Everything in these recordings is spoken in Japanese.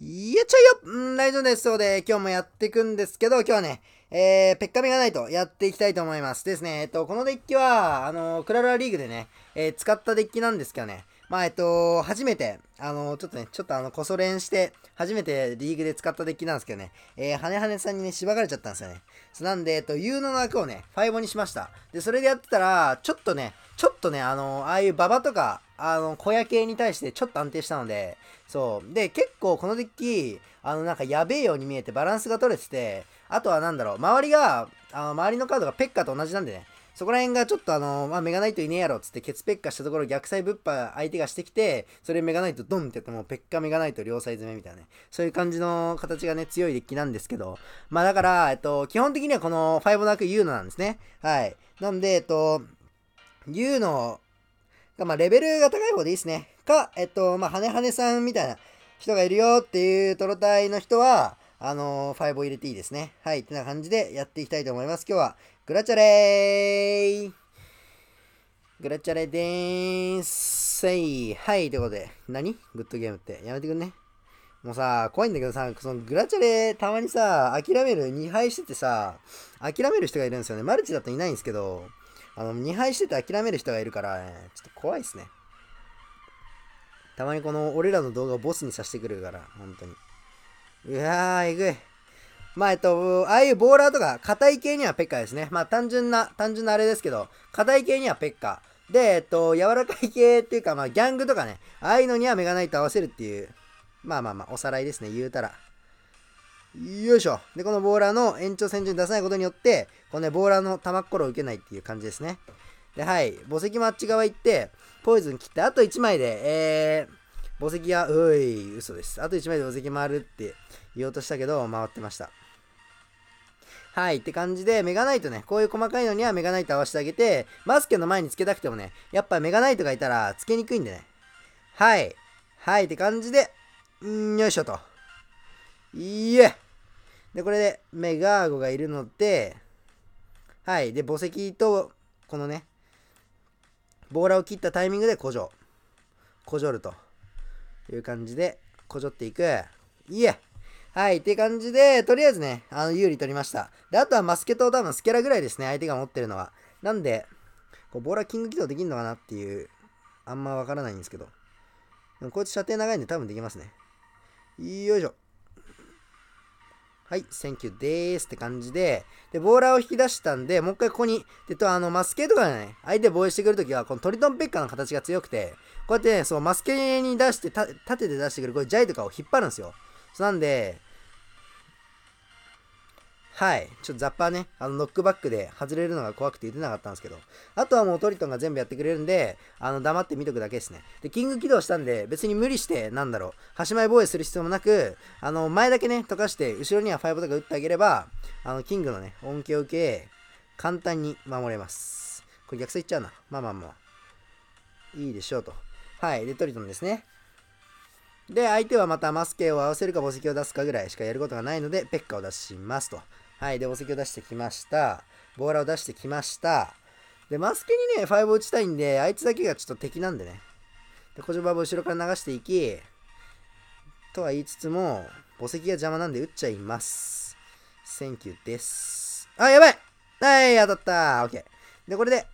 いやっちゃうよん大丈夫です。そうで、今日もやっていくんですけど、今日はね、えー、ペッカミがないとやっていきたいと思います。ですね、えっと、このデッキは、あの、クララリーグでね、えー、使ったデッキなんですけどね、まあ、えっと、初めて、あの、ちょっとね、ちょっとあの、こそ練して、初めてリーグで使ったデッキなんですけどね、えー、はねはねさんにね、縛らかれちゃったんですよね。そなんで、えっと、u 能の枠をね、ファイボにしました。で、それでやってたら、ちょっとね、ちょっとね、あの、ああいう馬場とか、あの、小屋系に対してちょっと安定したので、そう。で、結構このデッキ、あの、なんかやべえように見えてバランスが取れてて、あとはなんだろう、周りが、あの、周りのカードがペッカと同じなんでね、そこら辺がちょっとあの、まあ、メガナイトいねえやろっつって、ケツペッカしたところ逆サイブッパ相手がしてきて、それメガナイトドンってやってもうペッカメガナイト両サイ詰めみたいなね。そういう感じの形がね、強いデッキなんですけど。まあだから、えっと、基本的にはこの5のクユーノなんですね。はい。なんで、えっと、ユーノまあ、レベルが高い方でいいですね。か、えっと、まあ、はねはねさんみたいな人がいるよっていうトロタイの人は、あのー、5を入れていいですね。はい、ってな感じでやっていきたいと思います。今日は、グラチャレーグラチャレでーす。はい、ということで、何グッドゲームってやめてくんね。もうさ、怖いんだけどさ、そのグラチャレ、たまにさ、諦める、2敗しててさ、諦める人がいるんですよね。マルチだといないんですけど、あの、2敗してて諦める人がいるから、ね、ちょっと怖いっすね。たまにこの、俺らの動画をボスにさせてくれるから、本当に。うわー、えぐい。まあ、えっと、ああいうボーラーとか、硬い系にはペッカですね。まあ、単純な、単純なあれですけど、硬い系にはペッカで、えっと、柔らかい系っていうか、まあ、ギャングとかね、ああいうのにはメガナイト合わせるっていう、まあまあまあ、おさらいですね、言うたら。よいしょ。で、このボーラーの延長線上に出さないことによって、このね、ボーラーの玉っころを受けないっていう感じですね。で、はい。墓石もあっち側行って、ポイズン切って、あと1枚で、えー、墓石が、うい、嘘です。あと1枚で墓石回るって言おうとしたけど、回ってました。はい、って感じで、メガナイトね、こういう細かいのにはメガナイト合わせてあげて、マスケの前につけたくてもね、やっぱメガナイトがいたらつけにくいんでね。はい、はい、って感じで、んよいしょと。いいえ。で、これでメガーゴがいるので、はい。で、墓石と、このね、ボーラを切ったタイミングでこじょう。こじょるという感じで、こじょっていく。いえはい。って感じで、とりあえずね、あの、有利取りました。で、あとはマスケと多分スキャラぐらいですね、相手が持ってるのは。なんで、こうボーラキング起動できるのかなっていう、あんまわからないんですけど。でもこいつ射程長いんで多分できますね。よいしょ。はい、センキューでーすって感じで、で、ボーラーを引き出したんで、もう一回ここに、でと、あの、マスケとかね、相手防衛してくるときは、このトリトンペッカーの形が強くて、こうやってね、そう、マスケに出して、縦で出してくる、こういうジャイとかを引っ張るんですよ。そうなんで、はい。ちょっとザッパーね、あの、ノックバックで外れるのが怖くて言ってなかったんですけど、あとはもうトリトンが全部やってくれるんで、あの、黙って見とくだけですね。で、キング起動したんで、別に無理して、なんだろう、端前防衛する必要もなく、あの、前だけね、溶かして、後ろにはファイブとか打ってあげれば、あの、キングのね、恩恵を受け、簡単に守れます。これ逆さいっちゃうな。まあまあまあ。いいでしょうと。はい。で、トリトンですね。で、相手はまたマスケを合わせるか墓石を出すかぐらいしかやることがないので、ペッカを出しますと。はい。で、お席を出してきました。ボーラーを出してきました。で、マスケにね、ファイブ打ちたいんで、あいつだけがちょっと敵なんでね。で、小島を後ろから流していき、とは言いつつも、墓石が邪魔なんで打っちゃいます。センキューです。あ、やばいはい、当たったオッケー。で、これで、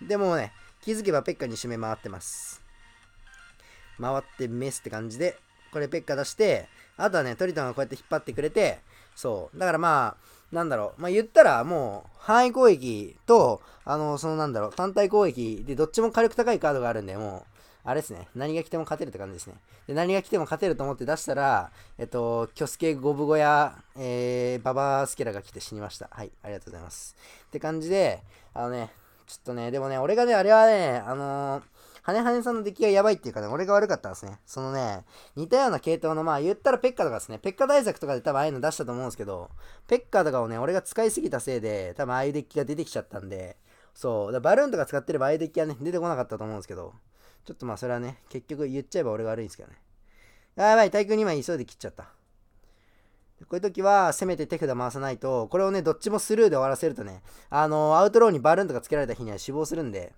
でもね、気づけばペッカに締め回ってます。回ってメスって感じで、これペッカ出して、あとはね、トリトンがこうやって引っ張ってくれて、そう。だからまあ、なんだろう。まあ言ったらもう、範囲攻撃と、あの、そのなんだろう、単体攻撃でどっちも火力高いカードがあるんで、もう、あれですね。何が来ても勝てるって感じですね。で、何が来ても勝てると思って出したら、えっと、キョスケゴブゴや、えー、ババスケラが来て死にました。はい、ありがとうございます。って感じで、あのね、ちょっとね、でもね、俺がね、あれはね、あのーはねはね。さんの出来がやばいっていうかね、俺が悪かったんですね。そのね、似たような系統の、まあ言ったらペッカとかですね、ペッカ大作とかで多分ああいうの出したと思うんですけど、ペッカとかをね、俺が使いすぎたせいで、多分ああいうデッキが出てきちゃったんで、そう、だバルーンとか使ってればああいうデッキはね、出てこなかったと思うんですけど、ちょっとまあそれはね、結局言っちゃえば俺が悪いんですけどね。やばい、対空2枚急いで切っちゃった。こういう時は、せめて手札回さないと、これをね、どっちもスルーで終わらせるとね、あのー、アウトローにバルーンとかつけられた日には死亡するんで、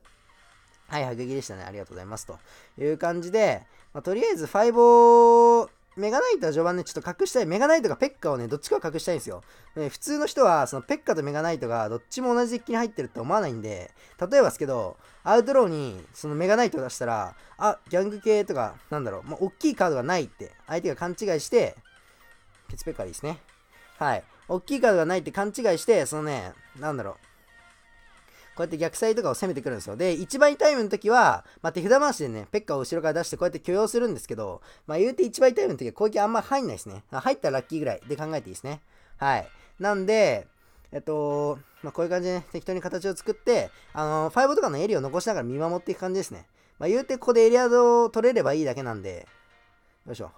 はい、迫撃でしたね。ありがとうございます。という感じで、まあ、とりあえずファイボをメガナイトは序盤ね、ちょっと隠したい。メガナイトかペッカをね、どっちかを隠したいんですよ。ね、普通の人は、そのペッカとメガナイトがどっちも同じデッキに入ってるって思わないんで、例えばですけど、アウトローにそのメガナイトを出したら、あ、ギャング系とか、なんだろう、まあ、大きいカードがないって、相手が勘違いして、ケツペッカーでいいですね。はい。大きいカードがないって勘違いして、そのね、なんだろう、こうやって逆サイとかを攻めてくるんですよ。で、1倍タイムの時は、まあ、手札回しでね、ペッカを後ろから出してこうやって許容するんですけど、まあ、言うて1倍タイムの時は攻撃あんま入んないですね。入ったらラッキーぐらいで考えていいですね。はい。なんで、えっと、まあ、こういう感じで、ね、適当に形を作って、あのー、5とかのエリアを残しながら見守っていく感じですね。まあ、言うてここでエリアを取れればいいだけなんで、よいしょ。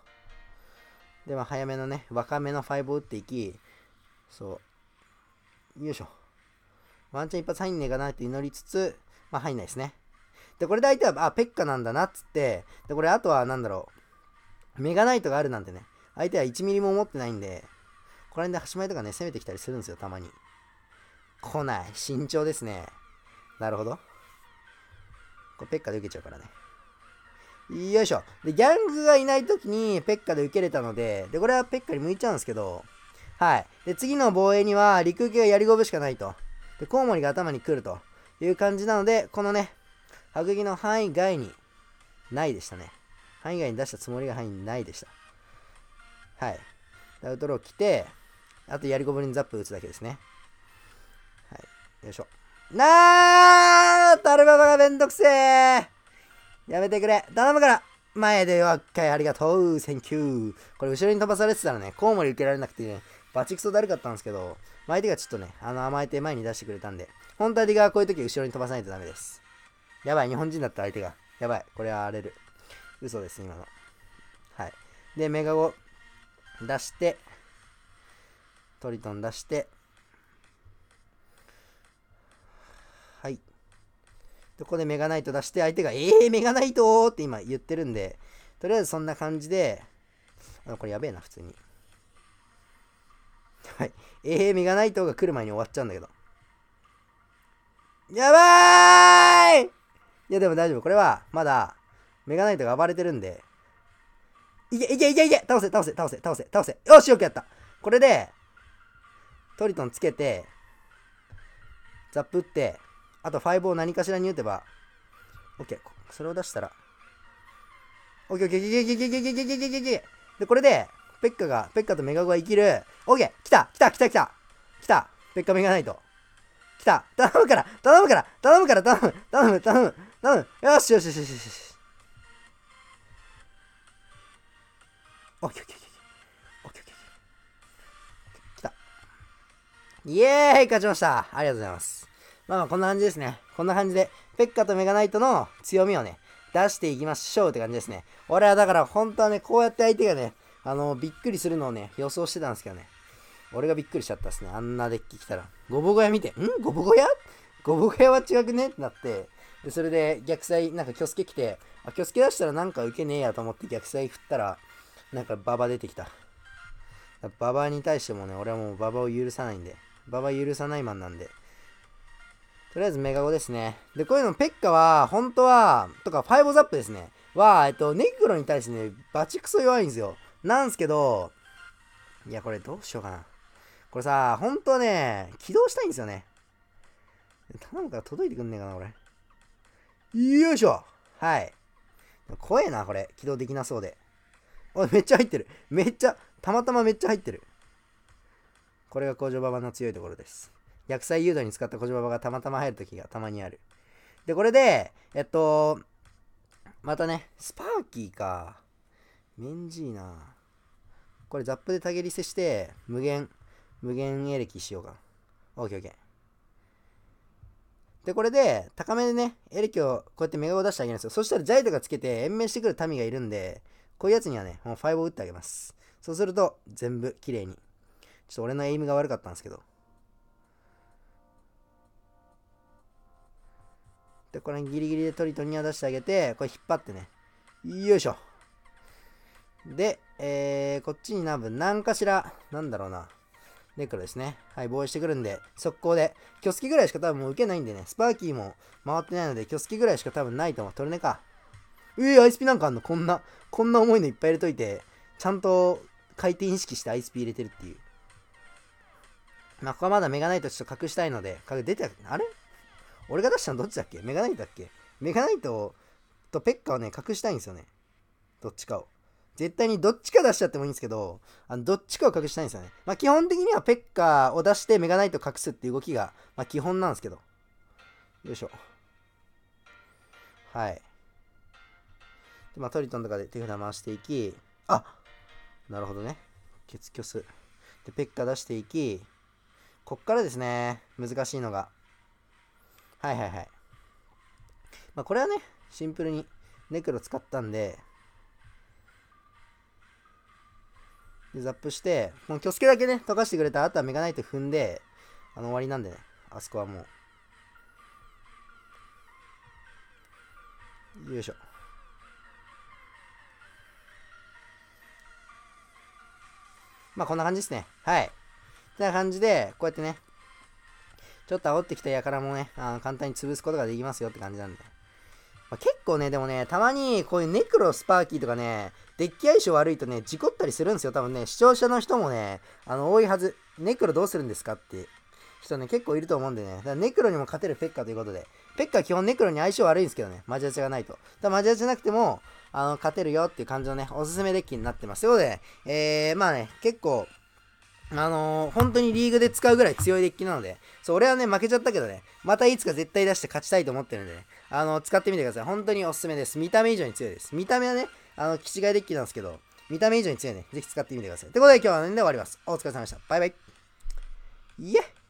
で、まあ、早めのね、若めの5を打っていき、そう、よいしょ。ワンチャン一発入んねえかなって祈りつつ、まあ入んないですね。で、これで相手は、あ、ペッカなんだなっつって、で、これあとは何だろう、メガナイトがあるなんてね、相手は1ミリも持ってないんで、この辺で端前とかね、攻めてきたりするんですよ、たまに。来ない。慎重ですね。なるほど。これペッカで受けちゃうからね。よいしょ。で、ギャングがいない時にペッカで受けれたので、で、これはペッカに向いちゃうんですけど、はい。で、次の防衛には陸受けがやりゴブしかないと。で、コウモリが頭に来るという感じなので、このね、白木の範囲外にないでしたね。範囲外に出したつもりが範囲内でした。はい。アウトロー来て、あとやりこぶりにザップ打つだけですね。はい。よいしょ。なータルババがめんどくせえやめてくれ頼むから前でよ、かいありがとうセンキューこれ後ろに飛ばされてたらね、コウモリ受けられなくてね、バチクソだるかったんですけど、相手がちょっとね、あの甘えて前に出してくれたんで、本体がこういう時後ろに飛ばさないとダメです。やばい、日本人だった相手が。やばい、これは荒れる。嘘です、今の。はい。で、メガゴ出して、トリトン出して、はい。と、ここでメガナイト出して、相手が、えー、メガナイトって今言ってるんで、とりあえずそんな感じで、あこれやべえな、普通に。はい。ええー、メガナイトが来る前に終わっちゃうんだけど。やばーいいや、でも大丈夫。これは、まだ、メガナイトが暴れてるんで、いけいけいけいけ倒せ倒せ倒せ倒せ倒せよしよくやったこれで、トリトンつけて、ザップ打って、あと5を何かしらに打てば、オッケー、それを出したら、オッケー、オッケー、オッケー、オッケー、オッケー、オッケー、で、これで、ペッカが、ペッカとメガゴが生きる。オッケー来た来た来た来た来たペッカメガナイト。来た頼むから頼むから頼むから頼む頼む頼む頼むよしよしよしよしよしオッケーオッケーオッケーオッケー来たイエーイ勝ちましたありがとうございますまあまあこんな感じですねこんな感じでペッカとメガナイトの強みをね出していきましょうって感じですね俺はだから本当はねこうやって相手がねあの、びっくりするのをね、予想してたんですけどね。俺がびっくりしちゃったっすね。あんなデッキ来たら。ごぼう小屋見て、んごぼう小屋ごぼう小屋は違くねってなって、で、それで逆イ、なんかキョスケ来て、あ、キョスケ出したらなんか受けねえやと思って逆イ振ったら、なんか馬場出てきた。ババに対してもね、俺はもう馬場を許さないんで、馬場許さないマンなんで、とりあえずメガゴですね。で、こういうの、ペッカは、本当は、とか、ファイボザップですね。は、えっと、ネクロに対してね、バチクソ弱いんですよ。なんすけど、いや、これどうしようかな。これさ、本当はね、起動したいんですよね。頼むから届いてくんねえかな、これ。よいしょはい。怖えな、これ。起動できなそうで。おめっちゃ入ってる。めっちゃ、たまたまめっちゃ入ってる。これが工場ババの強いところです。薬剤誘導に使った工場ババがたまたま入るときがたまにある。で、これで、えっと、またね、スパーキーか。メンジーなこれザップでタゲリスして、無限、無限エレキしようかオッケーオッケー。で、これで、高めでね、エレキをこうやってメガを出してあげるんですよ。そしたらジャイとがつけて延命してくる民がいるんで、こういうやつにはね、もう5を打ってあげます。そうすると、全部綺麗に。ちょっと俺のエイムが悪かったんですけど。で、これギリギリでトリトリには出してあげて、これ引っ張ってね。よいしょ。で、えー、こっちに多分何かしら、なんだろうな。ネクロですね。はい、防衛してくるんで、速攻で。キョスキぐらいしか多分もう受けないんでね。スパーキーも回ってないので、キョスキぐらいしか多分ないと思う。トルネか。うえー、アイスピなんかあんのこんな、こんな重いのいっぱい入れといて、ちゃんと回転意識してアイスピ入れてるっていう。まあ、ここはまだメガナイトちょっと隠したいので、出て、あれ俺が出したのどっちだっけメガナイトだっけメガナイトとペッカをね、隠したいんですよね。どっちかを。絶対にどっちか出しちゃってもいいんですけど、あのどっちかを隠したいんですよね。まあ、基本的にはペッカーを出してメガナイト隠すっていう動きが、まあ、基本なんですけど。よいしょ。はい。でまあ、トリトンとかで手札回していき、あなるほどね。ケツ数で、ペッカー出していき、こっからですね、難しいのが。はいはいはい。まあ、これはね、シンプルにネクロ使ったんで、ザップして、もう気をつけだけね、溶かしてくれたあとはメガナイト踏んで、あの終わりなんでね、あそこはもう。よいしょ。まあこんな感じですね。はい。ってな感じで、こうやってね、ちょっと煽ってきたやからもね、あの簡単に潰すことができますよって感じなんで。まあ、結構ね、でもね、たまにこういうネクロスパーキーとかね、デッキ相性悪いとね、事故ったりするんですよ。多分ね、視聴者の人もね、あの、多いはず。ネクロどうするんですかって人ね、結構いると思うんでね。だからネクロにも勝てるペッカということで。ペッカは基本ネクロに相性悪いんですけどね。マジアチがないと。だマジアチなくても、あの、勝てるよっていう感じのね、おすすめデッキになってます。ということで、えー、まあね、結構、あのー、本当にリーグで使うぐらい強いデッキなので、そう、俺はね、負けちゃったけどね、またいつか絶対出して勝ちたいと思ってるんで、ね、あのー、使ってみてください。本当におすすめです。見た目以上に強いです。見た目はね、あの、気違いデッキなんですけど、見た目以上に強いね。ぜひ使ってみてください。ということで今日はこの辺で終わります。お疲れ様でした。バイバイ。イエッ